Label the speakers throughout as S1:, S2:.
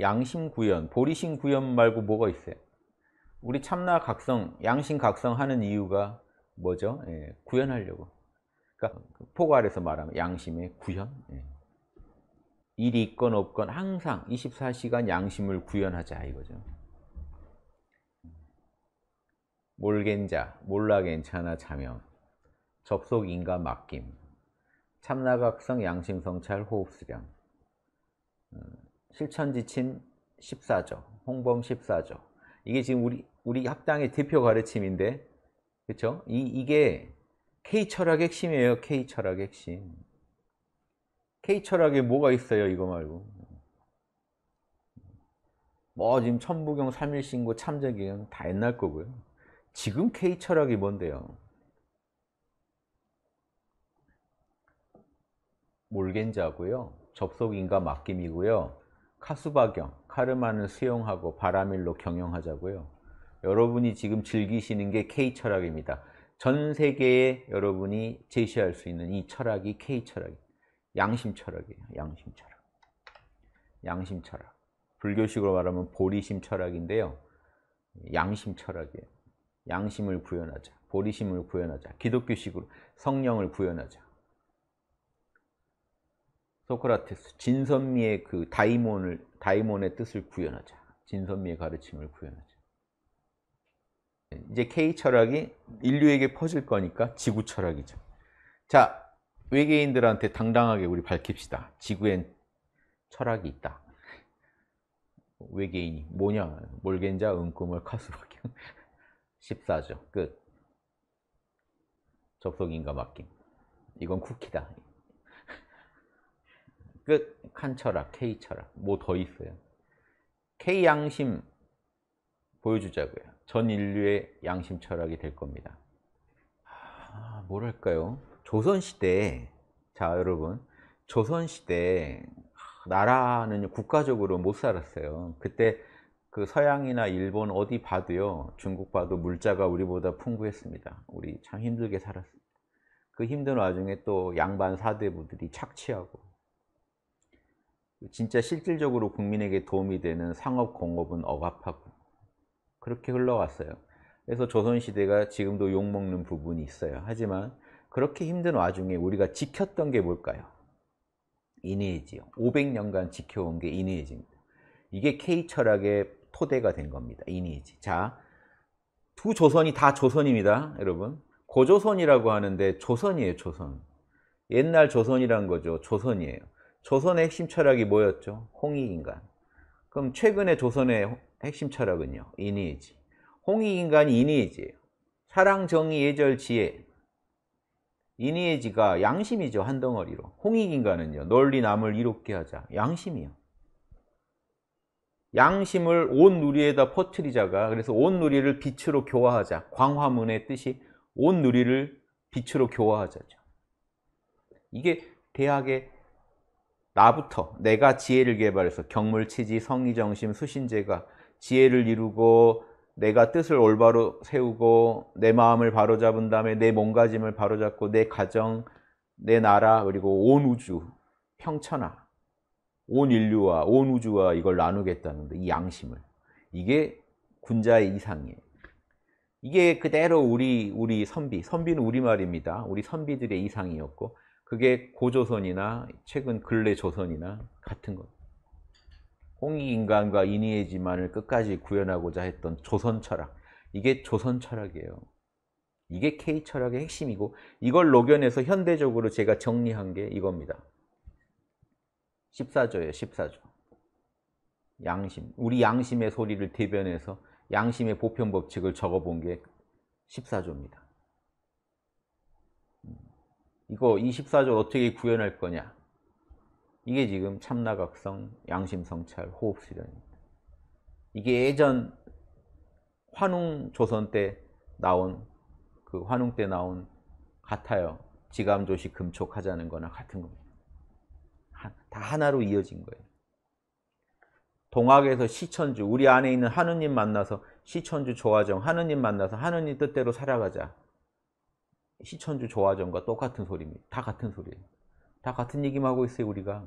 S1: 양심 구현, 보리심 구현 말고 뭐가 있어요? 우리 참나 각성, 양심 각성 하는 이유가 뭐죠? 예, 구현하려고. 그러니까 포괄 아서 말하면 양심의 구현. 예. 일이 있건 없건 항상 24시간 양심을 구현하자 이거죠. 몰겐자, 몰라 괜찮아 자명, 접속 인과 맡김, 참나각성 양심성찰 호흡수량, 실천 지침 14조, 홍범 14조. 이게 지금 우리 우리 학당의 대표 가르침인데, 그쵸이 이게 K 철학의 핵심이에요. K 철학의 핵심. K 철학에 뭐가 있어요? 이거 말고. 뭐 지금 천부경, 삼일신고, 참전경다 옛날 거고요. 지금 K 철학이 뭔데요? 몰겐자고요. 접속인과 맡김이고요. 카수바경, 카르마는 수용하고 바라밀로 경영하자고요. 여러분이 지금 즐기시는 게 K철학입니다. 전 세계에 여러분이 제시할 수 있는 이 철학이 k 철학 양심철학이에요. 양심철학. 양심철학. 불교식으로 말하면 보리심 철학인데요. 양심철학이에요. 양심을 구현하자. 보리심을 구현하자. 기독교식으로 성령을 구현하자. 소크라테스 진선미의 그 다이몬을 다이몬의 뜻을 구현하자. 진선미의 가르침을 구현하자. 이제 K 철학이 인류에게 퍼질 거니까 지구 철학이죠. 자, 외계인들한테 당당하게 우리 밝힙시다. 지구엔 철학이 있다. 외계인이 뭐냐? 몰겐자, 은꿈을, 카스박경 1 4죠 끝. 접속인과 맡김. 이건 쿠키다. 그 칸철학, K철학 뭐 더 있어요? K양심 보여주자고요. 전 인류의 양심 철학이 될 겁니다. 아, 뭐랄까요? 조선시대 자 여러분 조선시대 아, 나라는 국가적으로 못 살았어요. 그때 그 서양이나 일본 어디 봐도요. 중국 봐도 물자가 우리보다 풍부했습니다. 우리 참 힘들게 살았습니다. 그 힘든 와중에 또 양반 사대부들이 착취하고 진짜 실질적으로 국민에게 도움이 되는 상업 공업은 억압하고 그렇게 흘러왔어요. 그래서 조선시대가 지금도 욕먹는 부분이 있어요. 하지만 그렇게 힘든 와중에 우리가 지켰던 게 뭘까요? 이인이지요 500년간 지켜온 게이인이지입니다 이게 K철학의 토대가 된 겁니다. 이인이지 자, 두 조선이 다 조선입니다. 여러분. 고조선이라고 하는데 조선이에요. 조선. 옛날 조선이란 거죠. 조선이에요. 조선의 핵심 철학이 뭐였죠? 홍익인간. 그럼 최근에 조선의 핵심 철학은요. 인이지. 홍익인간이 인이지예요. 사랑, 정의, 예절, 지혜. 인이지가 양심이죠. 한 덩어리로. 홍익인간은요. 널리 남을 이롭게 하자. 양심이요. 양심을 온 누리에다 퍼뜨리자가 그래서 온 누리를 빛으로 교화하자. 광화문의 뜻이 온 누리를 빛으로 교화하자죠. 이게 대학의 나부터 내가 지혜를 개발해서 경물치지, 성의정심, 수신제가 지혜를 이루고 내가 뜻을 올바로 세우고 내 마음을 바로잡은 다음에 내 몸가짐을 바로잡고 내 가정, 내 나라 그리고 온 우주 평천하 온 인류와 온 우주와 이걸 나누겠다는데 이 양심을 이게 군자의 이상이에요. 이게 그대로 우리 우리 선비 선비는 우리 말입니다. 우리 선비들의 이상이었고 그게 고조선이나 최근 근래 조선이나 같은 것. 홍익인간과 인의의 지만을 끝까지 구현하고자 했던 조선 철학. 이게 조선 철학이에요. 이게 K 철학의 핵심이고 이걸 녹여내서 현대적으로 제가 정리한 게 이겁니다. 14조예요. 14조. 양심. 우리 양심의 소리를 대변해서 양심의 보편 법칙을 적어본 게 14조입니다. 이거 2 4조 어떻게 구현할 거냐 이게 지금 참나각성, 양심성찰, 호흡수련입니다. 이게 예전 환웅 조선 때 나온 그 환웅 때 나온 같아요. 지감조시 금촉하자는 거나 같은 겁니다. 다 하나로 이어진 거예요. 동학에서 시천주, 우리 안에 있는 하느님 만나서 시천주 조화정, 하느님 만나서 하느님 뜻대로 살아가자. 시천주 조화전과 똑같은 소리입니다. 다 같은 소리예요. 다 같은 얘기만 하고 있어요, 우리가.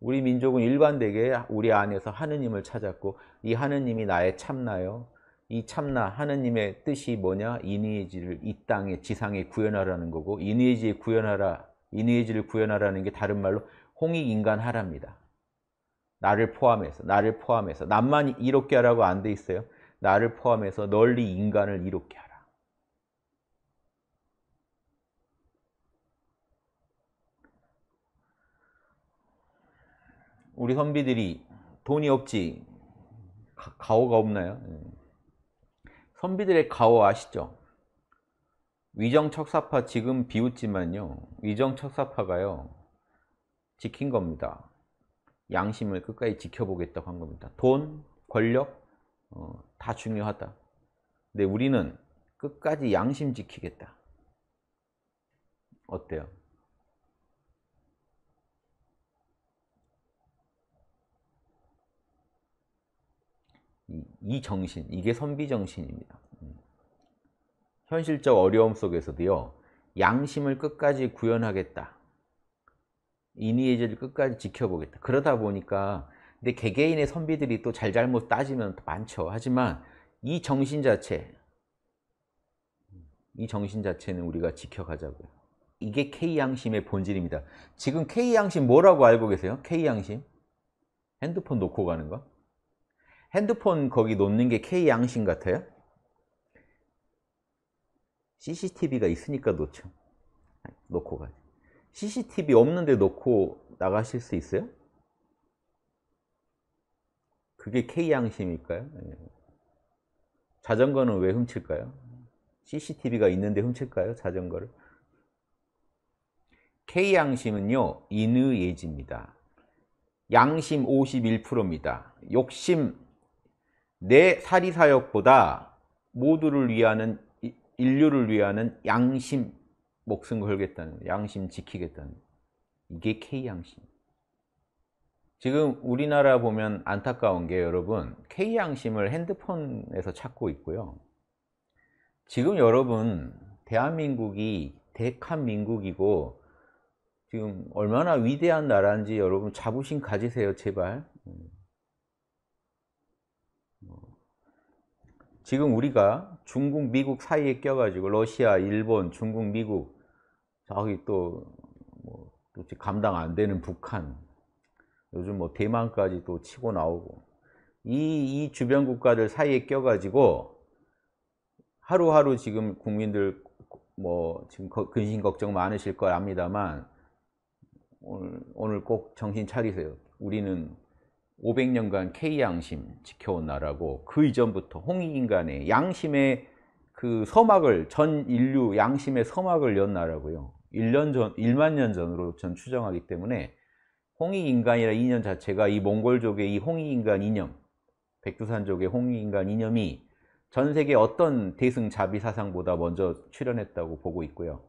S1: 우리 민족은 일반되게 우리 안에서 하느님을 찾았고 이 하느님이 나의 참나요. 이 참나 하느님의 뜻이 뭐냐? 이니에지를 이 땅에 지상에 구현하라는 거고 이니에지에 구현하라. 이니에지를 구현하라는 게 다른 말로 홍익 인간하랍니다. 나를 포함해서 나를 포함해서 남만 이롭게 하라고 안 돼 있어요. 나를 포함해서 널리 인간을 이롭게 하라. 우리 선비들이 돈이 없지 가, 오가 없나요? 예. 선비들의 가오 아시죠? 위정척사파 지금 비웃지만요 위정척사파가요 지킨 겁니다 양심을 끝까지 지켜보겠다고 한 겁니다 돈, 권력 어, 다 중요하다 근데 우리는 끝까지 양심 지키겠다 어때요? 이 정신, 이게 선비정신입니다. 음. 현실적 어려움 속에서도요. 양심을 끝까지 구현하겠다. 이니에이를 끝까지 지켜보겠다. 그러다 보니까 근데 개개인의 선비들이 또 잘잘못 따지면 많죠. 하지만 이 정신 자체, 이 정신 자체는 우리가 지켜가자고요. 이게 K양심의 본질입니다. 지금 K양심 뭐라고 알고 계세요? K양심? 핸드폰 놓고 가는 거? 핸드폰 거기 놓는 게 K양신 같아요? CCTV가 있으니까 놓죠. 놓고 가죠. CCTV 없는데 놓고 나가실 수 있어요? 그게 K양심일까요? 예. 자전거는 왜 훔칠까요? CCTV가 있는데 훔칠까요? 자전거를? K양심은요, 인의예지입니다. 양심 51%입니다. 욕심 내 사리사욕보다 모두를 위하는 인류를 위하는 양심 목숨 걸겠다는 양심 지키겠다는 이게 K양심 지금 우리나라 보면 안타까운 게 여러분 K양심을 핸드폰에서 찾고 있고요 지금 여러분 대한민국이 대한민국이고 지금 얼마나 위대한 나라인지 여러분 자부심 가지세요 제발 지금 우리가 중국, 미국 사이에 껴가지고 러시아, 일본, 중국, 미국 저기 또 뭐, 감당 안 되는 북한 요즘 뭐 대만까지 또 치고 나오고 이, 이 주변 국가들 사이에 껴가지고 하루하루 지금 국민들 뭐 지금 근심 걱정 많으실 거 압니다만 오늘, 오늘 꼭 정신 차리세요. 우리는 500년간 K양심 지켜온 나라고 그 이전부터 홍익인간의 양심의 그 서막을 전 인류 양심의 서막을 연 나라고요. 1년 전 1만 년 전으로 전 추정하기 때문에 홍익인간이라 이념 자체가 이 몽골족의 이 홍익인간 이념, 백두산족의 홍익인간 이념이 전 세계 어떤 대승자비 사상보다 먼저 출현했다고 보고 있고요.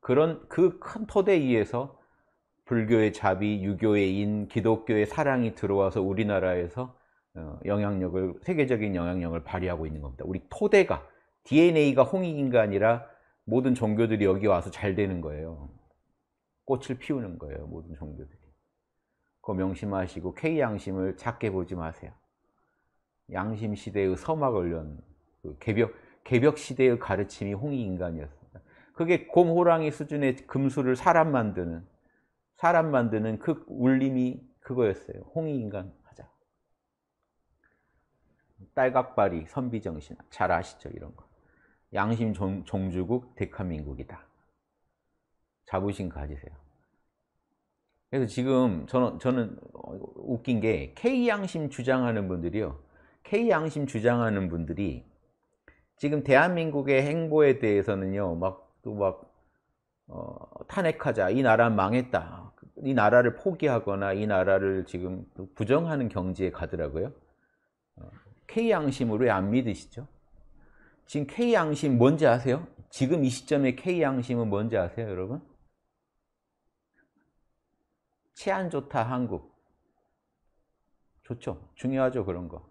S1: 그런 그 큰 토대 위에서 불교의 자비, 유교의 인, 기독교의 사랑이 들어와서 우리나라에서 어, 영향력을 세계적인 영향력을 발휘하고 있는 겁니다. 우리 토대가 DNA가 홍익인가 아니라 모든 종교들이 여기 와서 잘 되는 거예요. 꽃을 피우는 거예요. 모든 종교들이. 그 명심하시고 K 양심을 작게 보지 마세요. 양심 시대의 서막을 연 그 개벽 개벽 시대의 가르침이 홍익인간이었습니다. 그게 곰호랑이 수준의 금수를 사람 만드는 사람 만드는 그 울림이 그거였어요. 홍익인간 하자. 딸각발이 선비정신 잘 아시죠 이런 거. 양심 종, 종주국 대한민국이다. 자부심 가지세요. 그래서 지금 저는, 저는 웃긴 게 K양심 주장하는 분들이요. K양심 주장하는 분들이 지금 대한민국의 행보에 대해서는요. 막 또막 어, 탄핵하자 이 나라 망했다 이 나라를 포기하거나 이 나라를 지금 부정하는 경지에 가더라고요. 어, K 양심으로 안 믿으시죠? 지금 K 양심 뭔지 아세요? 지금 이 시점에 K 양심은 뭔지 아세요, 여러분? 치안 좋다 한국 좋죠. 중요하죠, 그런 거.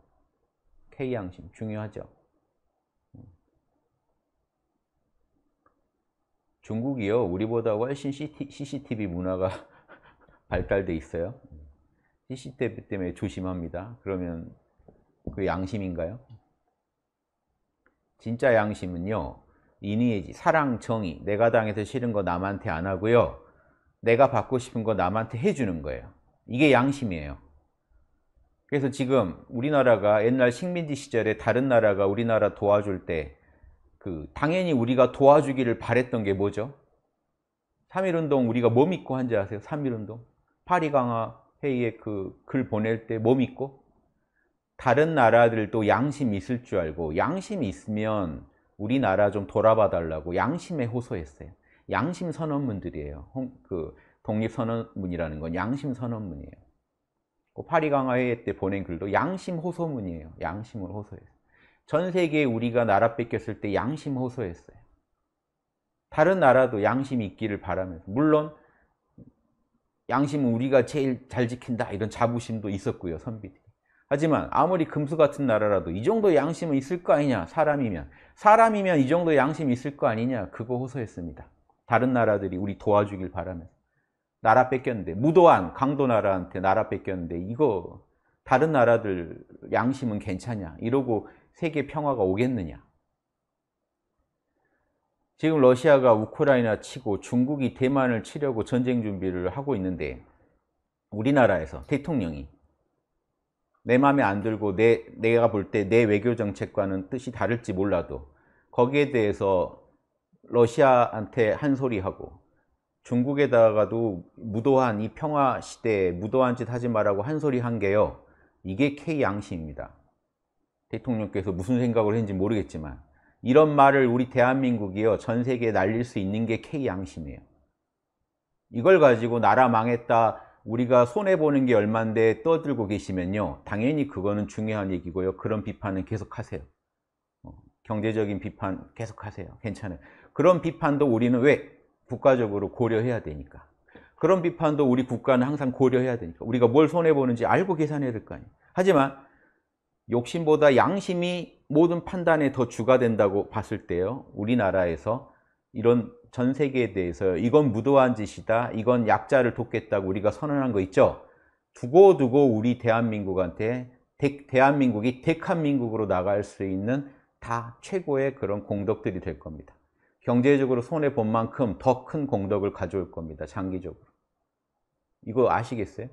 S1: K 양심 중요하죠. 중국이요. 우리보다 훨씬 CCTV 문화가 발달돼 있어요. CCTV 때문에 조심합니다. 그러면 그 양심인가요? 진짜 양심은요. 인의의지, 사랑, 정의. 내가 당해서 싫은 거 남한테 안 하고요. 내가 받고 싶은 거 남한테 해주는 거예요. 이게 양심이에요. 그래서 지금 우리나라가 옛날 식민지 시절에 다른 나라가 우리나라 도와줄 때그 당연히 우리가 도와주기를 바랬던 게 뭐죠? 3.1운동 우리가 뭐 믿고 한 줄 아세요? 3.1운동 파리 강화 회의에 그 글 보낼 때 뭐 믿고? 다른 나라들도 양심이 있을 줄 알고 양심이 있으면 우리나라 좀 돌아봐 달라고 양심에 호소했어요. 양심 선언문들이에요. 그 독립 선언문이라는 건 양심 선언문이에요. 그 파리 강화 회의 때 보낸 글도 양심 호소문이에요. 양심을 호소했어요. 전 세계에 우리가 나라 뺏겼을 때 양심 호소했어요. 다른 나라도 양심이 있기를 바라면서 물론 양심은 우리가 제일 잘 지킨다 이런 자부심도 있었고요 선비들이 하지만 아무리 금수 같은 나라라도 이 정도 양심은 있을 거 아니냐 사람이면 사람이면 이 정도 양심이 있을 거 아니냐 그거 호소했습니다 다른 나라들이 우리 도와주길 바라면서 나라 뺏겼는데 무도한 강도 나라한테 나라 뺏겼는데 이거 다른 나라들 양심은 괜찮냐 이러고 세계 평화가 오겠느냐. 지금 러시아가 우크라이나 치고 중국이 대만을 치려고 전쟁 준비를 하고 있는데 우리나라에서 대통령이 내 마음에 안 들고 내, 내가 볼 때 내 외교 정책과는 뜻이 다를지 몰라도 거기에 대해서 러시아한테 한 소리하고 중국에다가도 무도한 이 평화 시대에 무도한 짓 하지 말라고 한 소리 한 게요. 이게 K 양심입니다 대통령께서 무슨 생각을 했는지 모르겠지만 이런 말을 우리 대한민국이요 전 세계에 날릴 수 있는 게 K양심이에요. 이걸 가지고 나라 망했다 우리가 손해보는 게 얼만데 떠들고 계시면요 당연히 그거는 중요한 얘기고요 그런 비판은 계속하세요. 어, 경제적인 비판 계속하세요. 괜찮아요. 그런 비판도 우리는 왜? 국가적으로 고려해야 되니까. 그런 비판도 우리 국가는 항상 고려해야 되니까. 우리가 뭘 손해보는지 알고 계산해야 될 거 아니에요. 하지만 욕심보다 양심이 모든 판단에 더 주가 된다고 봤을 때요. 우리나라에서 이런 전 세계에 대해서 이건 무도한 짓이다. 이건 약자를 돕겠다고 우리가 선언한 거 있죠. 두고두고 우리 대한민국한테 대, 대한민국이 대한민국으로 나갈 수 있는 다 최고의 그런 공덕들이 될 겁니다. 경제적으로 손해 본 만큼 더 큰 공덕을 가져올 겁니다. 장기적으로. 이거 아시겠어요?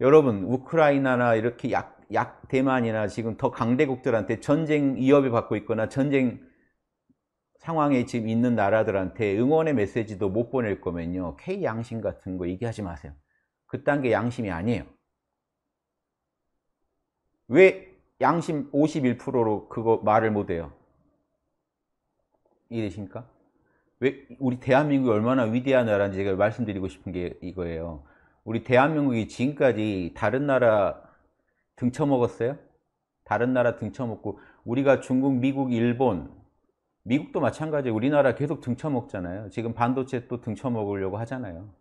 S1: 여러분 우크라이나나 이렇게 약약 대만이나 지금 더 강대국들한테 전쟁 위협을 받고 있거나 전쟁 상황에 지금 있는 나라들한테 응원의 메시지도 못 보낼 거면요. K 양심 같은 거 얘기하지 마세요. 그딴 게 양심이 아니에요. 왜 양심 51%로 그거 말을 못 해요? 이해되십니까? 왜 우리 대한민국이 얼마나 위대한 나라인지 제가 말씀드리고 싶은 게 이거예요. 우리 대한민국이 지금까지 다른 나라 등쳐먹었어요? 다른 나라 등쳐먹고 우리가 중국, 미국, 일본 미국도 마찬가지 우리나라 계속 등쳐먹잖아요. 지금 반도체 또 등쳐먹으려고 하잖아요.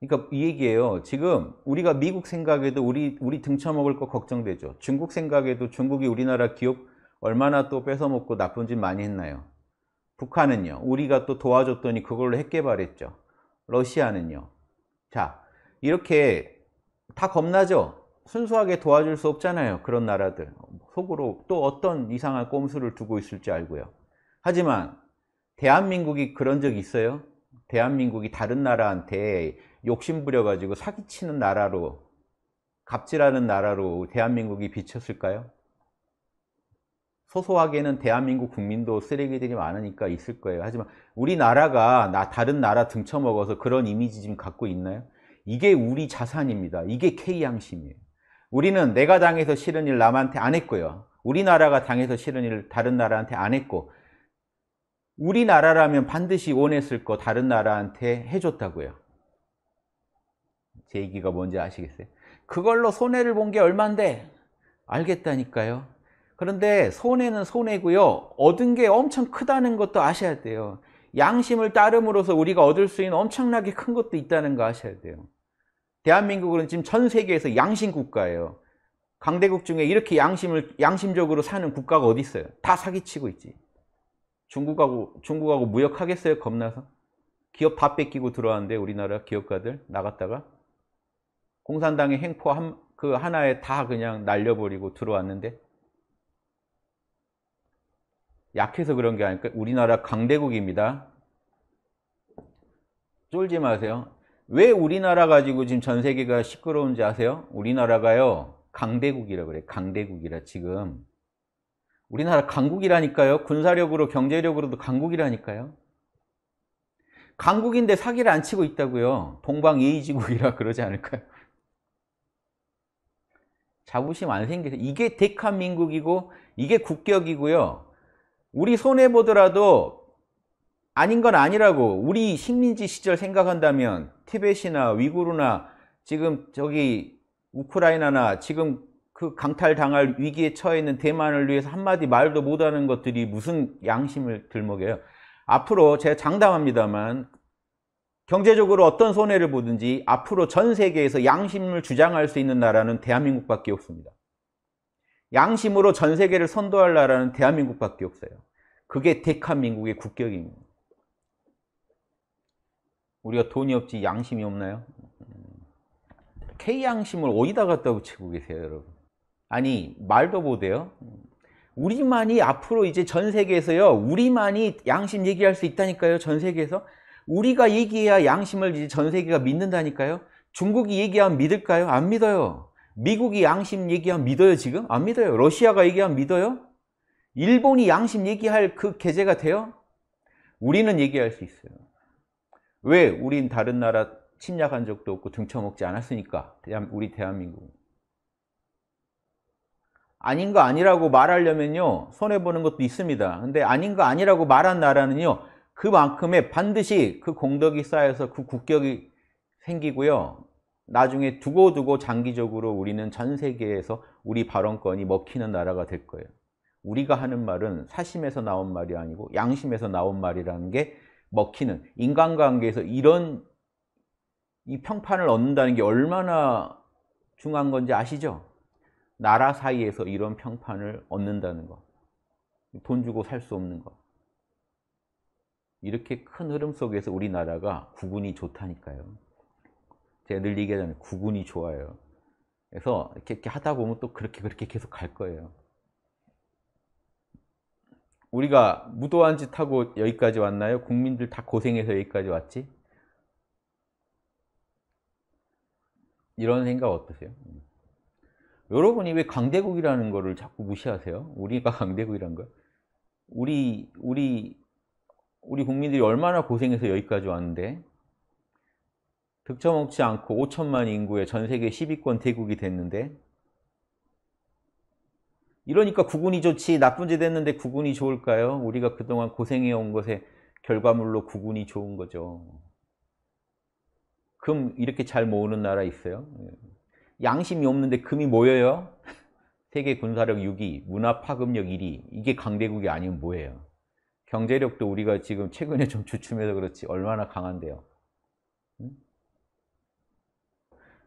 S1: 그러니까 이 얘기예요. 지금 우리가 미국 생각에도 우리 우리 등쳐먹을 거 걱정되죠. 중국 생각에도 중국이 우리나라 기업 얼마나 또 뺏어먹고 나쁜 짓 많이 했나요? 북한은요. 우리가 또 도와줬더니 그걸로 핵개발했죠. 러시아는요. 자, 이렇게 다 겁나죠? 순수하게 도와줄 수 없잖아요. 그런 나라들. 속으로 또 어떤 이상한 꼼수를 두고 있을지 알고요. 하지만 대한민국이 그런 적 있어요? 대한민국이 다른 나라한테 욕심부려가지고 사기치는 나라로 갑질하는 나라로 대한민국이 비쳤을까요? 소소하게는 대한민국 국민도 쓰레기들이 많으니까 있을 거예요. 하지만 우리나라가 나 다른 나라 등쳐먹어서 그런 이미지 지금 갖고 있나요? 이게 우리 자산입니다. 이게 K양심이에요. 우리는 내가 당해서 싫은 일 남한테 안 했고요. 우리나라가 당해서 싫은 일 다른 나라한테 안 했고 우리나라라면 반드시 원했을 거 다른 나라한테 해줬다고요. 제 얘기가 뭔지 아시겠어요? 그걸로 손해를 본 게 얼만데 알겠다니까요. 그런데 손해는 손해고요. 얻은 게 엄청 크다는 것도 아셔야 돼요. 양심을 따름으로써 우리가 얻을 수 있는 엄청나게 큰 것도 있다는 거 아셔야 돼요. 대한민국은 지금 전 세계에서 양심 국가예요. 강대국 중에 이렇게 양심을 양심적으로 사는 국가가 어디 있어요? 다 사기치고 있지. 중국하고 중국하고 무역하겠어요? 겁나서 기업 다 뺏기고 들어왔는데 우리나라 기업가들 나갔다가 공산당의 행포 한, 그 하나에 다 그냥 날려버리고 들어왔는데 약해서 그런 게 아닐까? 우리나라 강대국입니다. 쫄지 마세요. 왜 우리나라 가지고 지금 전 세계가 시끄러운지 아세요? 우리나라가요 강대국이라 그래 강대국이라 지금 우리나라 강국이라니까요 군사력으로 경제력으로도 강국이라니까요 강국인데 사기를 안 치고 있다고요 동방예의지국이라 그러지 않을까요? 자부심 안 생겨서 이게 대한민국이고 이게 국격이고요 우리 손해보더라도 아닌 건 아니라고 우리 식민지 시절 생각한다면 티벳이나 위구르나 지금 저기 우크라이나나 지금 그 강탈당할 위기에 처해 있는 대만을 위해서 한마디 말도 못하는 것들이 무슨 양심을 들먹여요. 앞으로 제가 장담합니다만 경제적으로 어떤 손해를 보든지 앞으로 전 세계에서 양심을 주장할 수 있는 나라는 대한민국밖에 없습니다. 양심으로 전 세계를 선도할 나라는 대한민국밖에 없어요. 그게 대한민국의 국격입니다. 우리가 돈이 없지 양심이 없나요? 음. K양심을 어디다 갖다 붙이고 계세요 여러분 아니 말도 못해요 우리만이 앞으로 이제 전 세계에서요 우리만이 양심 얘기할 수 있다니까요 전 세계에서 우리가 얘기해야 양심을 이제 전 세계가 믿는다니까요 중국이 얘기하면 믿을까요? 안 믿어요 미국이 양심 얘기하면 믿어요 지금? 안 믿어요 러시아가 얘기하면 믿어요? 일본이 양심 얘기할 그 계제가 돼요? 우리는 얘기할 수 있어요 왜 우린 다른 나라 침략한 적도 없고 등쳐먹지 않았으니까 우리 대한민국 아닌 거 아니라고 말하려면요 손해보는 것도 있습니다 근데 아닌 거 아니라고 말한 나라는요 그만큼의 반드시 그 공덕이 쌓여서 그 국격이 생기고요 나중에 두고두고 장기적으로 우리는 전 세계에서 우리 발언권이 먹히는 나라가 될 거예요 우리가 하는 말은 사심에서 나온 말이 아니고 양심에서 나온 말이라는 게 먹히는 인간관계에서 이런 이 평판을 얻는다는 게 얼마나 중요한 건지 아시죠? 나라 사이에서 이런 평판을 얻는다는 것. 돈 주고 살 수 없는 것. 이렇게 큰 흐름 속에서 우리나라가 구군이 좋다니까요. 제가 늘 얘기하잖아요. 구군이 좋아요. 그래서 이렇게, 이렇게 하다 보면 또 그렇게 그렇게 계속 갈 거예요. 우리가 무도한 짓 하고 여기까지 왔나요? 국민들 다 고생해서 여기까지 왔지? 이런 생각 어떠세요? 여러분이 왜 강대국이라는 거를 자꾸 무시하세요? 우리가 강대국이라는 거? 우리, 우리, 우리 국민들이 얼마나 고생해서 여기까지 왔는데 득점없지 않고 5천만 인구의 전 세계 10위권 대국이 됐는데 이러니까 구군이 좋지 나쁜 짓 했는데 구군이 좋을까요? 우리가 그동안 고생해온 것의 결과물로 구군이 좋은 거죠. 금 이렇게 잘 모으는 나라 있어요? 예. 양심이 없는데 금이 모여요? 세계 군사력 6위, 문화 파급력 1위 이게 강대국이 아니면 뭐예요? 경제력도 우리가 지금 최근에 좀 주춤해서 그렇지 얼마나 강한데요.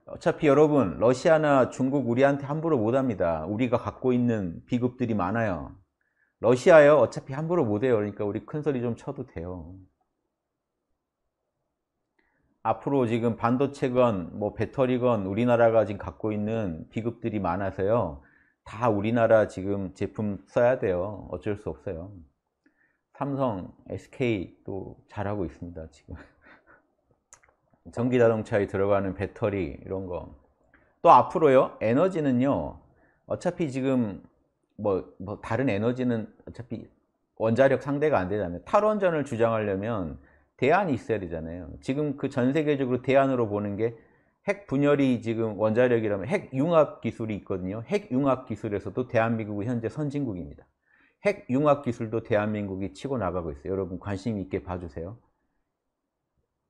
S1: 어차피 여러분 러시아나 중국 우리한테 함부로 못합니다. 우리가 갖고 있는 비급들이 많아요. 러시아요 어차피 함부로 못해요. 그러니까 우리 큰소리 좀 쳐도 돼요. 앞으로 지금 반도체건 뭐 배터리건 우리나라가 지금 갖고 있는 비급들이 많아서요. 다 우리나라 지금 제품 써야 돼요. 어쩔 수 없어요. 삼성, SK 또 잘하고 있습니다. 지금. 전기 자동차에 들어가는 배터리 이런 거. 또 앞으로요. 에너지는요. 어차피 지금 뭐, 뭐 다른 에너지는 어차피 원자력 상대가 안 되잖아요. 탈원전을 주장하려면 대안이 있어야 되잖아요. 지금 그 전 세계적으로 대안으로 보는 게 핵 분열이 지금 원자력이라면 핵 융합 기술이 있거든요. 핵 융합 기술에서도 대한민국이 현재 선진국입니다. 핵 융합 기술도 대한민국이 치고 나가고 있어요. 여러분 관심 있게 봐주세요.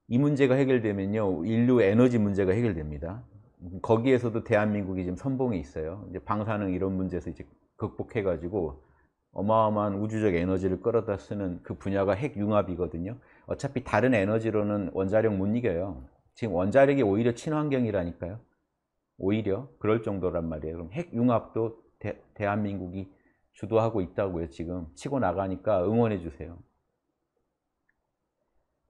S1: 이 문제가 해결되면요 인류 에너지 문제가 해결됩니다. 거기에서도 대한민국이 지금 선봉에 있어요. 이제 방사능 이런 문제에서 이제 극복해가지고 어마어마한 우주적 에너지를 끌어다 쓰는 그 분야가 핵융합이거든요. 어차피 다른 에너지로는 원자력 못 이겨요. 지금 원자력이 오히려 친환경이라니까요. 오히려 그럴 정도란 말이에요. 그럼 핵융합도 대, 대한민국이 주도하고 있다고요. 지금 치고 나가니까 응원해 주세요.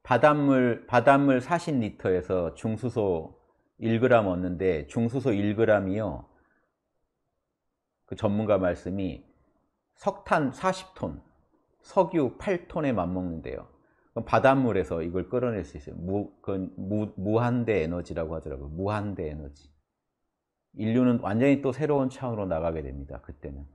S1: 바닷물, 바닷물 40리터에서 중수소 1g 얻는데 중수소 1g이요. 그 전문가 말씀이 석탄 40톤, 석유 8톤에 맞먹는데요. 그럼 바닷물에서 이걸 끌어낼 수 있어요. 무, 그건 무, 무한대 에너지라고 하더라고요. 무한대 에너지. 인류는 완전히 또 새로운 차원으로 나가게 됩니다. 그때는.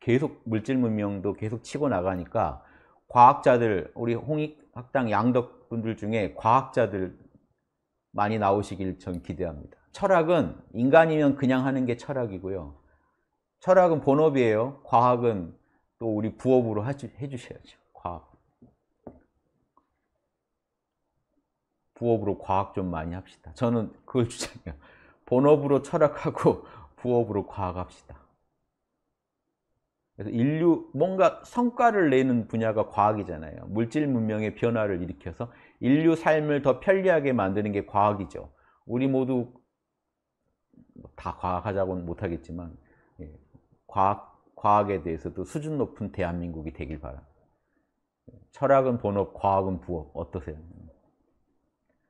S1: 계속 물질 문명도 계속 치고 나가니까 과학자들 우리 홍익학당 양덕 분들 중에 과학자들 많이 나오시길 전 기대합니다. 철학은 인간이면 그냥 하는 게 철학이고요. 철학은 본업이에요. 과학은 또 우리 부업으로 해주셔야죠. 과학. 부업으로 과학 좀 많이 합시다. 저는 그걸 주장해요. 본업으로 철학하고 부업으로 과학합시다. 그래서 인류 뭔가 성과를 내는 분야가 과학이잖아요. 물질 문명의 변화를 일으켜서 인류 삶을 더 편리하게 만드는 게 과학이죠. 우리 모두 뭐 다 과학하자고는 못하겠지만 예, 과학, 과학에 대해서도 수준 높은 대한민국이 되길 바랍니다. 철학은 본업, 과학은 부업 어떠세요?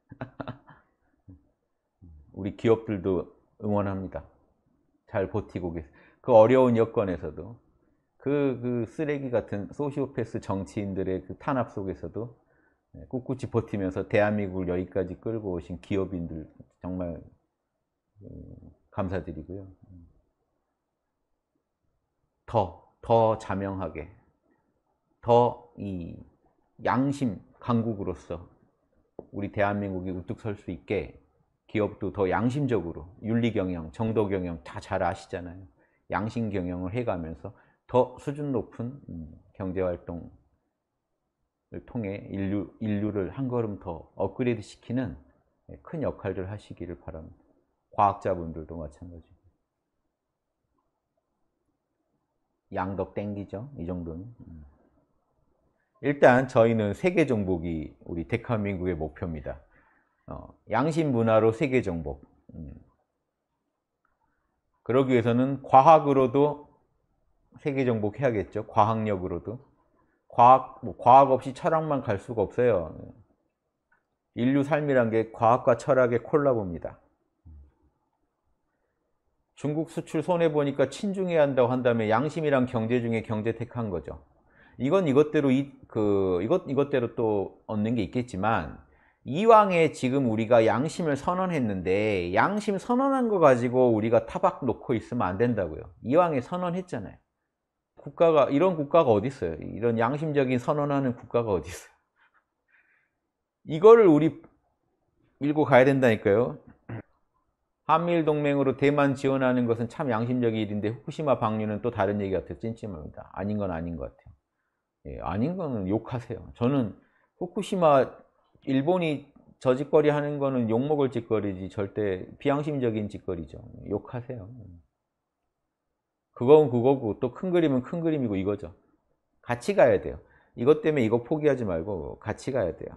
S1: 우리 기업들도 응원합니다. 잘 버티고 계세요. 그 어려운 여건에서도 그, 그 쓰레기 같은 소시오패스 정치인들의 그 탄압 속에서도 네, 꿋꿋이 버티면서 대한민국을 여기까지 끌고 오신 기업인들 정말 그, 감사드리고요. 더, 더 자명하게, 더 이 양심 강국으로서 우리 대한민국이 우뚝 설 수 있게 기업도 더 양심적으로 윤리 경영, 정도 경영 다 잘 아시잖아요. 양심 경영을 해가면서 더 수준 높은 음, 경제활동을 통해 인류, 인류를 한 걸음 더 업그레이드 시키는 예, 큰 역할들을 하시기를 바랍니다. 과학자분들도 마찬가지고. 양덕 땡기죠. 이 정도는. 음. 일단 저희는 세계 정복이 우리 대한민국의 목표입니다. 어, 양심 문화로 세계 정복. 음. 그러기 위해서는 과학으로도 세계 정복해야겠죠. 과학력으로도. 과학, 뭐 과학 없이 철학만 갈 수가 없어요. 인류 삶이란 게 과학과 철학의 콜라보입니다. 중국 수출 손해보니까 친중해야 한다고 한다면 양심이랑 경제 중에 경제 택한 거죠. 이건 이것대로, 이, 그, 이것, 이것대로 또 얻는 게 있겠지만, 이왕에 지금 우리가 양심을 선언했는데, 양심 선언한 거 가지고 우리가 타박 놓고 있으면 안 된다고요. 이왕에 선언했잖아요. 국가가 이런 국가가 어디 있어요? 이런 양심적인 선언하는 국가가 어디 있어요? 이거를 우리 읽고 가야 된다니까요. 한미일 동맹으로 대만 지원하는 것은 참 양심적인 일인데 후쿠시마 방류는 또 다른 얘기 같아요. 찜찜합니다 아닌 건 아닌 것 같아요. 예, 아닌 거는 욕하세요. 저는 후쿠시마 일본이 저 짓거리 하는 거는 욕먹을 짓거리지 절대 비양심적인 짓거리죠. 욕하세요. 그건 그거고 또 큰 그림은 큰 그림이고 이거죠. 같이 가야 돼요. 이것 때문에 이거 포기하지 말고 같이 가야 돼요.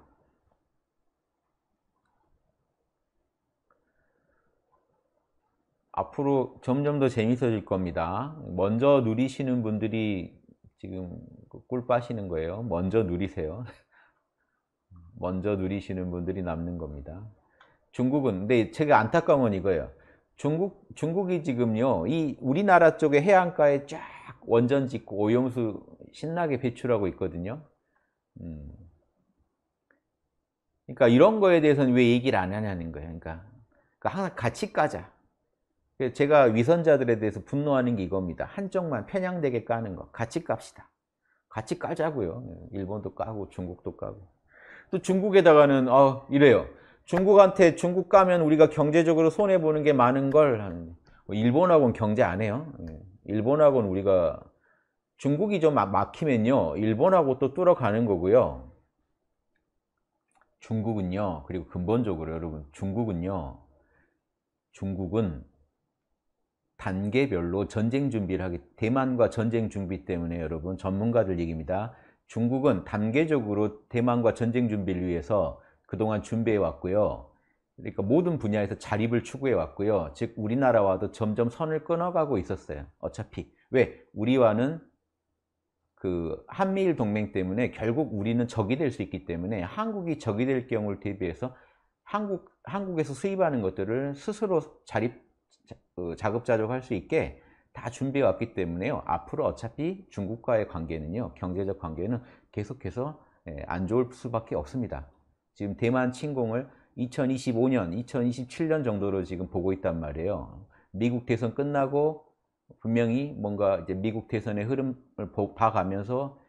S1: 앞으로 점점 더 재밌어질 겁니다. 먼저 누리시는 분들이 지금 그 꿀 빠시는 거예요. 먼저 누리세요. 먼저 누리시는 분들이 남는 겁니다. 중국은 근데 제가 안타까운 건 이거예요. 중국 중국이 지금요 이 우리나라 쪽에 해안가에 쫙 원전 짓고 오염수 신나게 배출하고 있거든요. 음. 그러니까 이런 거에 대해서는 왜 얘기를 안 하냐는 거예요. 그러니까, 그러 그러니까 항상 같이 까자. 제가 위선자들에 대해서 분노하는 게 이겁니다. 한쪽만 편향되게 까는 거. 같이 깝시다. 같이 까자고요. 네, 일본도 까고 중국도 까고. 또 중국에다가는 어 이래요. 중국한테 중국 가면 우리가 경제적으로 손해보는 게 많은 걸 하는 뭐 일본하고는 경제 안 해요. 예. 일본하고는 우리가 중국이 좀 막히면요. 일본하고 또 뚫어가는 거고요. 중국은요. 그리고 근본적으로 여러분 중국은요. 중국은 단계별로 전쟁 준비를 하기 대만과 전쟁 준비 때문에 여러분 전문가들 얘기입니다. 중국은 단계적으로 대만과 전쟁 준비를 위해서 그동안 준비해 왔고요. 그러니까 모든 분야에서 자립을 추구해 왔고요. 즉 우리나라와도 점점 선을 끊어가고 있었어요. 어차피 왜 우리와는 그 한미일 동맹 때문에 결국 우리는 적이 될 수 있기 때문에 한국이 적이 될 경우를 대비해서 한국 한국에서 수입하는 것들을 스스로 자립 어, 자급자족할 수 있게 다 준비해 왔기 때문에요. 앞으로 어차피 중국과의 관계는요, 경제적 관계는 계속해서 예, 안 좋을 수밖에 없습니다. 지금 대만 침공을 2025년, 2027년 정도로 지금 보고 있단 말이에요. 미국 대선 끝나고 분명히 뭔가 이제 미국 대선의 흐름을 봐가면서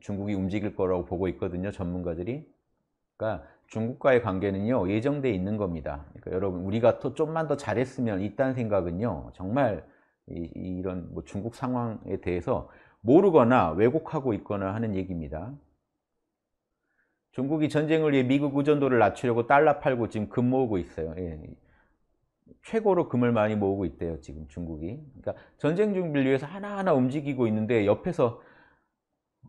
S1: 중국이 움직일 거라고 보고 있거든요. 전문가들이. 그러니까 중국과의 관계는요. 예정돼 있는 겁니다. 그러니까 여러분 우리가 또 좀만 더 잘했으면 있다는 생각은요. 정말 이, 런뭐 중국 상황에 대해서 모르거나 왜곡하고 있거나 하는 얘기입니다. 중국이 전쟁을 위해 미국 의존도를 낮추려고 달러 팔고 지금 금 모으고 있어요. 예. 최고로 금을 많이 모으고 있대요. 지금 중국이. 그러니까 전쟁 준비를 위해서 하나하나 움직이고 있는데 옆에서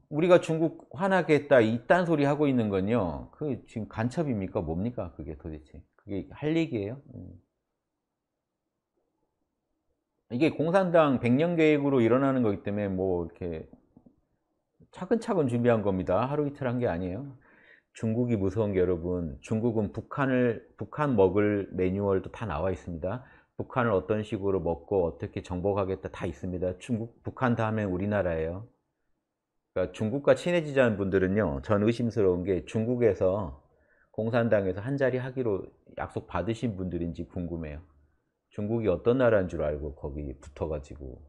S1: 우리가 중국 화나겠다 이딴 소리 하고 있는 건요. 그 지금 간첩입니까? 뭡니까? 그게 도대체. 그게 할 얘기예요? 음. 이게 공산당 1 0 0년 계획으로 일어나는 거기 때문에 뭐 이렇게 차근차근 준비한 겁니다. 하루 이틀 한 게 아니에요. 중국이 무서운 게 여러분 중국은 북한을 북한 먹을 매뉴얼도 다 나와 있습니다. 북한을 어떤 식으로 먹고 어떻게 정복하겠다 다 있습니다. 중국 북한 다음엔 우리나라예요. 그러니까 중국과 친해지자는 분들은요. 전 의심스러운 게 중국에서 공산당에서 한자리 하기로 약속 받으신 분들인지 궁금해요. 중국이 어떤 나라인 줄 알고 거기 붙어가지고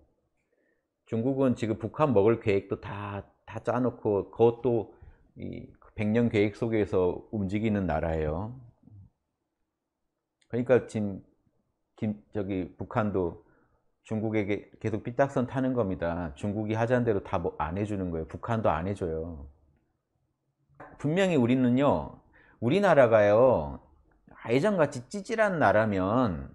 S1: 중국은 지금 북한 먹을 계획도 다 다 짜놓고 그것도 이 백년 계획 속에서 움직이는 나라예요. 그러니까 지금 김, 저기 북한도 중국에게 계속 삐딱선 타는 겁니다. 중국이 하자는 대로 다안 뭐 해주는 거예요. 북한도 안 해줘요. 분명히 우리는요, 우리나라가요, 예전같이 찌질한 나라면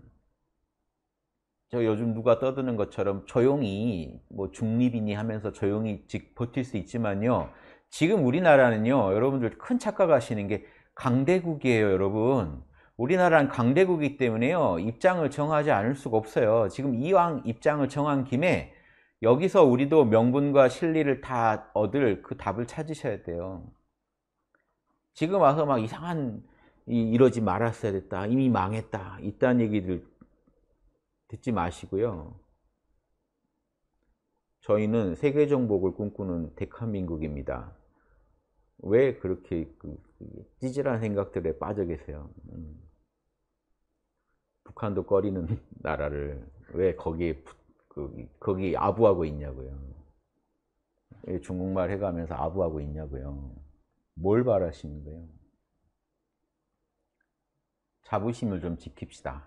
S1: 저 요즘 누가 떠드는 것처럼 조용히 뭐 중립이니 하면서 조용히 직 버틸 수 있지만요. 지금 우리나라는요 여러분들 큰 착각하시는 게 강대국이에요 여러분 우리나라는 강대국이기 때문에요 입장을 정하지 않을 수가 없어요 지금 이왕 입장을 정한 김에 여기서 우리도 명분과 실리를 다 얻을 그 답을 찾으셔야 돼요 지금 와서 막 이상한 이러지 말았어야 됐다 이미 망했다 이딴 얘기들 듣지 마시고요 저희는 세계정복을 꿈꾸는 대한민국입니다 왜 그렇게 그, 그, 찌질한 생각들에 빠져 계세요? 음. 북한도 꺼리는 나라를 왜 거기에 거기, 거기 아부하고 있냐고요. 중국말 해가면서 아부하고 있냐고요. 뭘 바라시는 거예요? 자부심을 좀 지킵시다.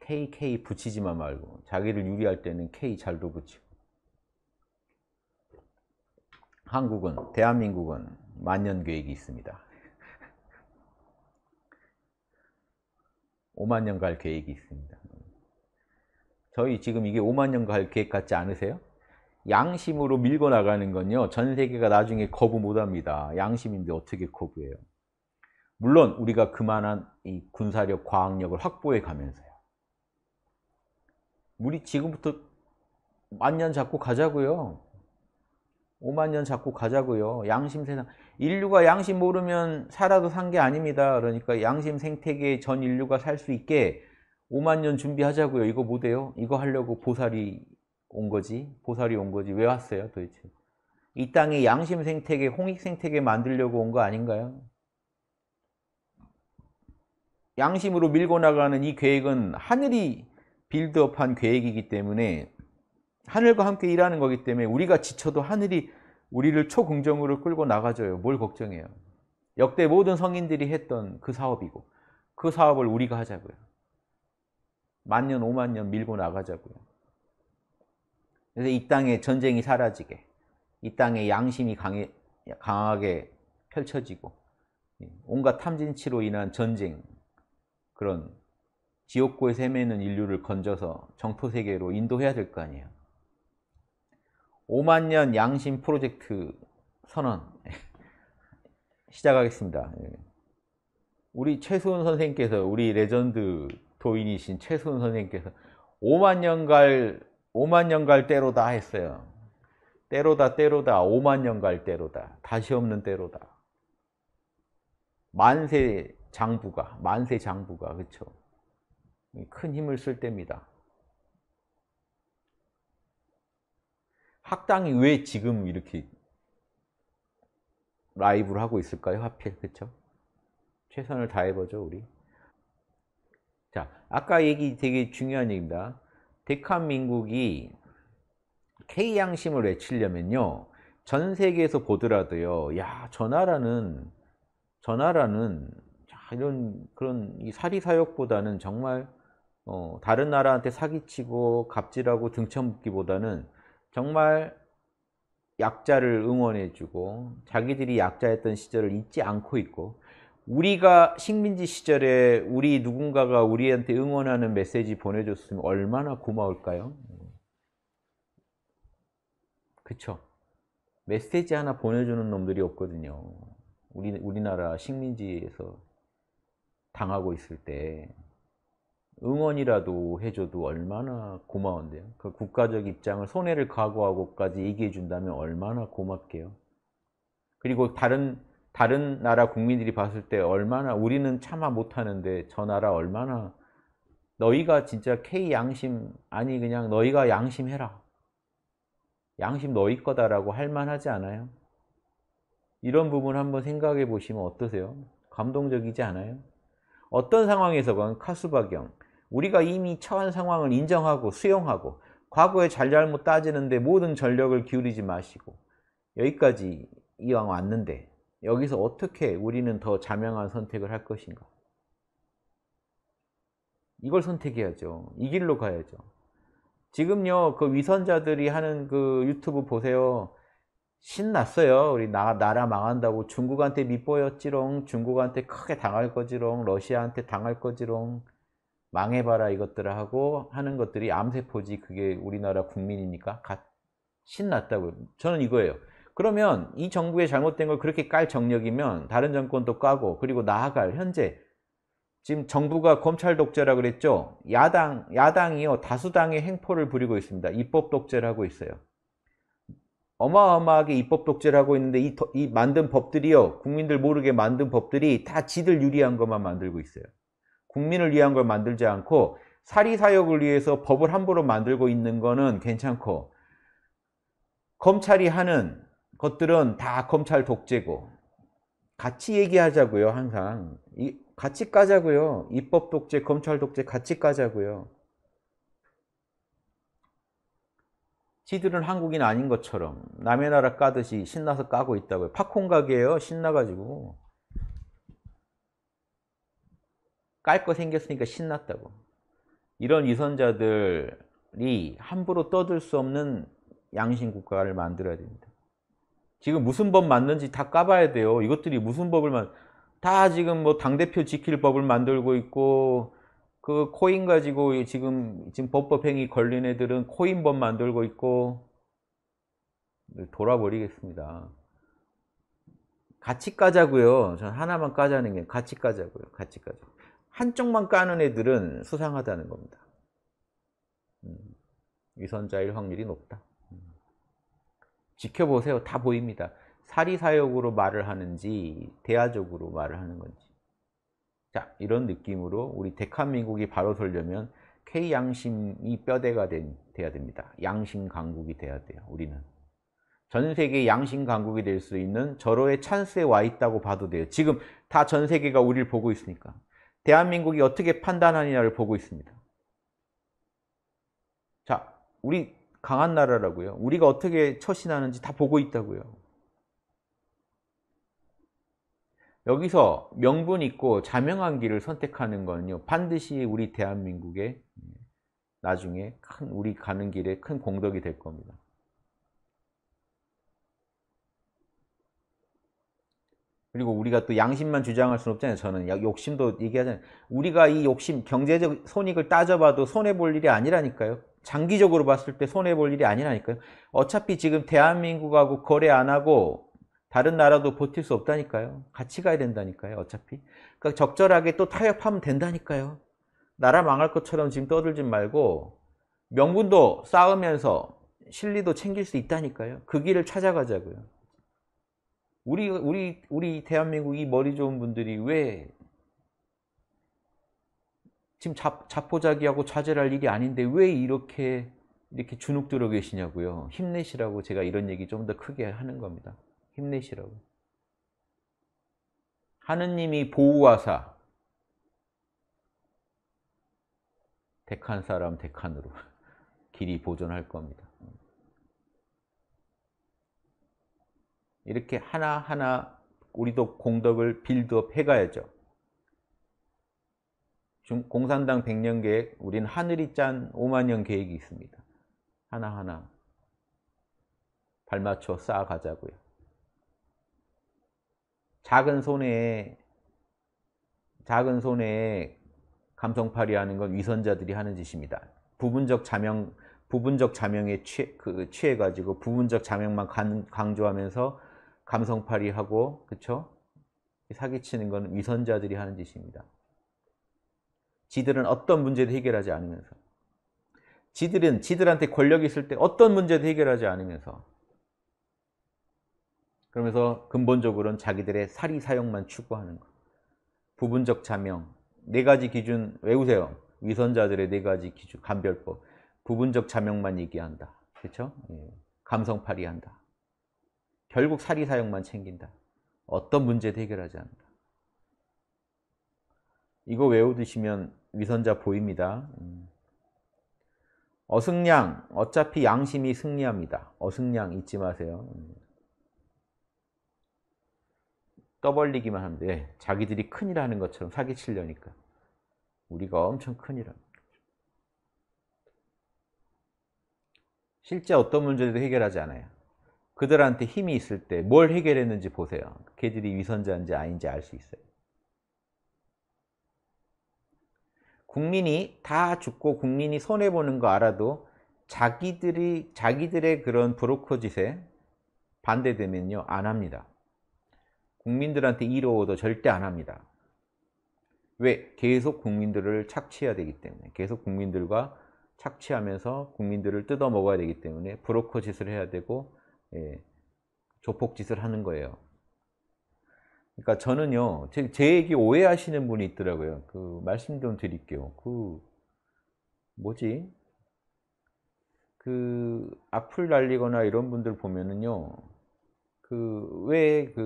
S1: KK 음, 붙이지만 말고 자기를 유리할 때는 K 잘도 붙이고 한국은 대한민국은 만년 계획이 있습니다. 5만 년 갈 계획이 있습니다. 저희 지금 이게 5만 년 갈 계획 같지 않으세요? 양심으로 밀고 나가는 건요. 전 세계가 나중에 거부 못합니다. 양심인데 어떻게 거부해요? 물론 우리가 그만한 이 군사력, 과학력을 확보해 가면서요. 우리 지금부터 만년 잡고 가자고요. 5만 년 잡고 가자고요. 양심 세상. 인류가 양심 모르면 살아도 산 게 아닙니다. 그러니까 양심 생태계 전 인류가 살 수 있게 5만 년 준비하자고요. 이거 못해요? 이거 하려고 보살이 온 거지? 보살이 온 거지? 왜 왔어요 도대체? 이 땅에 양심 생태계, 홍익 생태계 만들려고 온 거 아닌가요? 양심으로 밀고 나가는 이 계획은 하늘이 빌드업한 계획이기 때문에 하늘과 함께 일하는 거기 때문에 우리가 지쳐도 하늘이 우리를 초긍정으로 끌고 나가줘요. 뭘 걱정해요. 역대 모든 성인들이 했던 그 사업이고 그 사업을 우리가 하자고요. 만년 오만년 밀고 나가자고요. 그래서 이 땅에 전쟁이 사라지게 이 땅에 양심이 강해, 강하게 펼쳐지고 예, 온갖 탐진치로 인한 전쟁 그런 지옥고에 세매는 인류를 건져서 정토세계로 인도해야 될 거 아니에요. 5만 년 양심 프로젝트 선언 시작하겠습니다. 예. 우리 최수은 선생님께서 우리 레전드 도인이신 최수은 선생님께서 5만 년갈 5만 년갈 때로다 했어요. 때로다 때로다 5만 년갈 때로다 다시 없는 때로다 만세 장부가 만세 장부가 그렇죠. 큰 힘을 쓸 때입니다. 학당이 왜 지금 이렇게 라이브를 하고 있을까요? 하필 그쵸 최선을 다해보죠 우리 자 아까 얘기 되게 중요한 얘기입니다 대한민국이 K양심을 외치려면요 전 세계에서 보더라도요 야저 나라는 저 나라는 이런 그런 이 사리사욕보다는 정말 어, 다른 나라한테 사기치고 갑질하고 등쳐먹기보다는 정말 약자를 응원해주고 자기들이 약자였던 시절을 잊지 않고 있고 우리가 식민지 시절에 우리 누군가가 우리한테 응원하는 메시지 보내줬으면 얼마나 고마울까요? 그쵸? 메시지 하나 보내주는 놈들이 없거든요. 우리, 우리나라 식민지에서 당하고 있을 때 응원이라도 해줘도 얼마나 고마운데요. 그 국가적 입장을 손해를 각오하고까지 얘기해 준다면 얼마나 고맙게요. 그리고 다른 다른 나라 국민들이 봤을 때 얼마나 우리는 참아 못하는데 저 나라 얼마나 너희가 진짜 K 양심 아니 그냥 너희가 양심해라. 양심 너희 거다라고 할 만하지 않아요? 이런 부분 한번 생각해 보시면 어떠세요? 감동적이지 않아요? 어떤 상황에서건 카수박경 우리가 이미 처한 상황을 인정하고 수용하고 과거에 잘잘못 따지는데 모든 전력을 기울이지 마시고 여기까지 이왕 왔는데 여기서 어떻게 우리는 더 자명한 선택을 할 것인가 이걸 선택해야죠 이 길로 가야죠 지금요 그 위선자들이 하는 그 유튜브 보세요 신났어요 우리 나, 나라 망한다고 중국한테 밉보였지롱 중국한테 크게 당할 거지롱 러시아한테 당할 거지롱 망해봐라 이것들을 하고 하는 것들이 암세포지 그게 우리나라 국민이니까 갓 신났다고요. 저는 이거예요. 그러면 이 정부의 잘못된 걸 그렇게 깔 정력이면 다른 정권도 까고 그리고 나아갈 현재 지금 정부가 검찰 독재라 그랬죠. 야당, 야당이요. 다수당의 행포를 부리고 있습니다. 입법 독재를 하고 있어요. 어마어마하게 입법 독재를 하고 있는데 이, 이 만든 법들이요. 국민들 모르게 만든 법들이 다 지들 유리한 것만 만들고 있어요. 국민을 위한 걸 만들지 않고 사리사욕을 위해서 법을 함부로 만들고 있는 거는 괜찮고 검찰이 하는 것들은 다 검찰 독재고 같이 얘기하자고요 항상 이, 같이 까자고요 입법 독재 검찰 독재 같이 까자고요 지들은 한국인 아닌 것처럼 남의 나라 까듯이 신나서 까고 있다고요 팝콘 가게에요 신나가지고 깔거 생겼으니까 신났다고 이런 위선자들이 함부로 떠들 수 없는 양심국가를 만들어야 됩니다 지금 무슨 법 맞는지 다 까봐야 돼요 이것들이 무슨 법을 만... 다 지금 뭐 당대표 지킬 법을 만들고 있고 그 코인 가지고 지금 지금 법법행위 걸린 애들은 코인법 만들고 있고 돌아버리겠습니다. 같이 까자고요. 전 하나만 까자는 게 같이 까자고요. 같이 까자. 한쪽만 까는 애들은 수상하다는 겁니다. 음, 위선자일 확률이 높다. 음. 지켜보세요. 다 보입니다. 사리사욕으로 말을 하는지 대화적으로 말을 하는 건지 자 이런 느낌으로 우리 대한민국이 바로 설려면 K양심이 뼈대가 된, 돼야 됩니다. 양심 강국이 돼야 돼요. 우리는. 전 세계 양심 강국이 될 수 있는 절호의 찬스에 와 있다고 봐도 돼요. 지금 다 전 세계가 우리를 보고 있으니까. 대한민국이 어떻게 판단하느냐를 보고 있습니다. 자, 우리 강한 나라라고요. 우리가 어떻게 처신하는지 다 보고 있다고요. 여기서 명분 있고 자명한 길을 선택하는 건요. 반드시 우리 대한민국의 나중에 큰 우리 가는 길에 큰 공덕이 될 겁니다. 그리고 우리가 또 양심만 주장할 수는 없잖아요. 저는 욕심도 얘기하잖아요. 우리가 이 욕심, 경제적 손익을 따져봐도 손해볼 일이 아니라니까요. 장기적으로 봤을 때 손해볼 일이 아니라니까요. 어차피 지금 대한민국하고 거래 안 하고 다른 나라도 버틸 수 없다니까요. 같이 가야 된다니까요. 어차피. 그러니까 적절하게 또 타협하면 된다니까요. 나라 망할 것처럼 지금 떠들지 말고 명분도 쌓으면서 실리도 챙길 수 있다니까요. 그 길을 찾아가자고요. 우리 우리 우리 대한민국이 머리 좋은 분들이 왜 지금 자, 자포자기하고 좌절할 일이 아닌데 왜 이렇게 이렇게 주눅 들어 계시냐고요. 힘내시라고 제가 이런 얘기 좀 더 크게 하는 겁니다. 힘내시라고. 하느님이 보호하사 택칸 사람 택칸으로 길이 보존할 겁니다. 이렇게 하나하나 우리도 공덕을 빌드업 해가야죠. 공산당 100년 계획, 우린 하늘이 짠 5만년 계획이 있습니다. 하나하나 발맞춰 쌓아가자고요. 작은 손에 작은 손에 감성팔이 하는 건 위선자들이 하는 짓입니다. 부분적 자명 부분적 자명에 취해, 그, 취해가지고 부분적 자명만 강조하면서 감성팔이하고 그쵸? 사기치는 건 위선자들이 하는 짓입니다. 지들은 어떤 문제도 해결하지 않으면서 지들은 지들한테 권력이 있을 때 어떤 문제도 해결하지 않으면서 그러면서 근본적으로는 자기들의 사리 사용만 추구하는 것. 부분적 자명, 네 가지 기준 외우세요. 위선자들의 네 가지 기준, 감별법. 부분적 자명만 얘기한다. 그렇죠? 감성팔이한다. 결국 사리 사용만 챙긴다. 어떤 문제도 해결하지 않는다. 이거 외우드시면 위선자 보입니다. 음. 어승량, 어차피 양심이 승리합니다. 어승량 잊지 마세요. 음. 떠벌리기만 하면 돼. 자기들이 큰일 하는 것처럼 사기치려니까. 우리가 엄청 큰일 합니다. 실제 어떤 문제도 해결하지 않아요. 그들한테 힘이 있을 때 뭘 해결했는지 보세요. 걔들이 위선자인지 아닌지 알 수 있어요. 국민이 다 죽고 국민이 손해보는 거 알아도 자기들이, 자기들의 그런 브로커짓에 반대되면요, 안 합니다. 국민들한테 이로워도 절대 안 합니다. 왜? 계속 국민들을 착취해야 되기 때문에 계속 국민들과 착취하면서 국민들을 뜯어먹어야 되기 때문에 브로커짓을 해야 되고 예, 조폭짓을 하는 거예요. 그러니까 저는요, 제, 제 얘기 오해하시는 분이 있더라고요. 그, 말씀 좀 드릴게요. 그, 뭐지? 그, 악플 날리거나 이런 분들 보면은요, 그, 왜 그,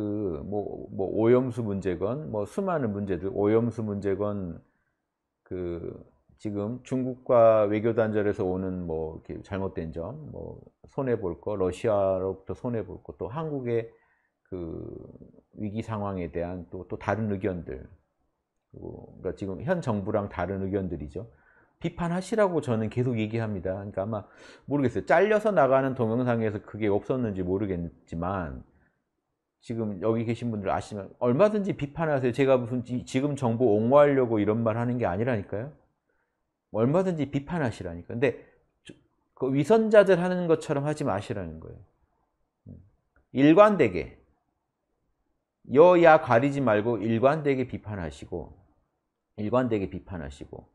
S1: 뭐, 뭐, 오염수 문제건, 뭐, 수많은 문제들, 오염수 문제건, 그, 지금 중국과 외교 단절에서 오는 뭐, 이렇게 잘못된 점, 뭐, 손해 볼 거, 러시아로부터 손해 볼 거, 또 한국의 그 위기 상황에 대한 또, 또 다른 의견들, 그리고 그러니까 지금 현 정부랑 다른 의견들이죠. 비판하시라고 저는 계속 얘기합니다. 그러니까 아마 모르겠어요. 잘려서 나가는 동영상에서 그게 없었는지 모르겠지만 지금 여기 계신 분들 아시면 얼마든지 비판하세요. 제가 무슨 지금 정부 옹호하려고 이런 말 하는 게 아니라니까요. 얼마든지 비판하시라니까. 근데 그 위선자들 하는 것처럼 하지 마시라는 거예요. 일관되게 여야 가리지 말고 일관되게 비판하시고 일관되게 비판하시고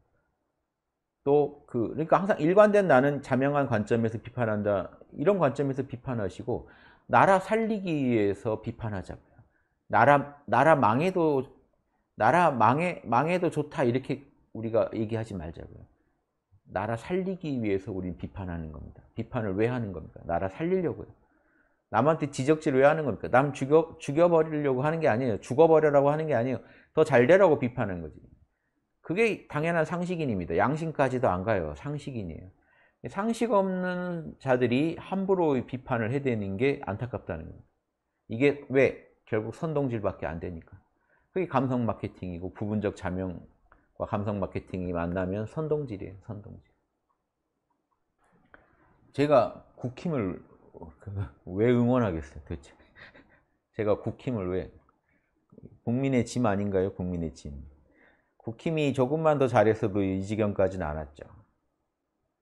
S1: 또 그 그러니까 항상 일관된 나는 자명한 관점에서 비판한다 이런 관점에서 비판하시고 나라 살리기 위해서 비판하자고요. 나라 나라 망해도 나라 망해 망해도 좋다 이렇게 우리가 얘기하지 말자고요. 나라 살리기 위해서 우리 비판하는 겁니다. 비판을 왜 하는 겁니까? 나라 살리려고요. 남한테 지적질 왜 하는 겁니까? 남 죽여, 죽여버리려고 하는 게 아니에요. 죽어버려라고 하는 게 아니에요. 더 잘 되라고 비판하는 거지. 그게 당연한 상식인입니다. 양심까지도 안 가요. 상식인이에요. 상식 없는 자들이 함부로 비판을 해대는 게 안타깝다는 거예요. 이게 왜? 결국 선동질밖에 안 되니까. 그게 감성 마케팅이고 부분적 자명 뭐 감성 마케팅이 만나면 선동질이에요. 선동질. 제가 국힘을 왜 응원하겠어요, 도대체? 제가 국힘을 왜? 국민의 짐 아닌가요? 국민의 짐. 국힘이 조금만 더 잘했어도 이 지경까지는 않았죠.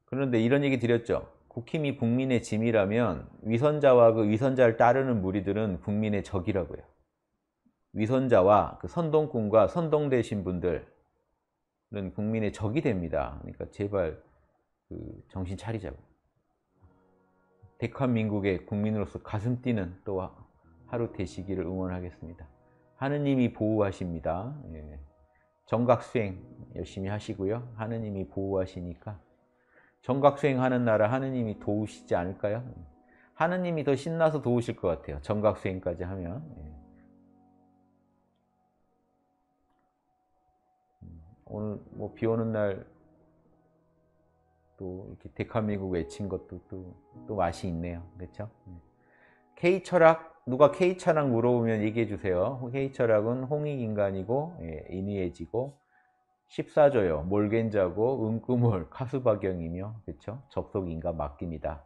S1: 그런데 이런 얘기 드렸죠. 국힘이 국민의 짐이라면 위선자와 그 위선자를 따르는 무리들은 국민의 적이라고요. 위선자와 그 선동꾼과 선동되신 분들 그런 국민의 적이 됩니다. 그러니까 제발 그 정신 차리자고. 대한민국의 국민으로서 가슴 뛰는 또 하루 되시기를 응원하겠습니다. 하느님이 보호하십니다. 예. 정각 수행 열심히 하시고요. 하느님이 보호하시니까 정각 수행하는 나라 하느님이 도우시지 않을까요? 하느님이 더 신나서 도우실 것 같아요. 정각 수행까지 하면. 예. 오늘 뭐비 오는 날 또 이렇게 대한민국 외친 것도 또, 또 맛이 있네요. 그렇죠? 네. K 철학 누가 K 철학 물어보면 얘기해 주세요. K 철학은 홍익 인간이고 예, 인위해지고 14조요. 몰겐자고 은끄몰 카수박영이며 그렇죠? 접속 인간 맡깁니다.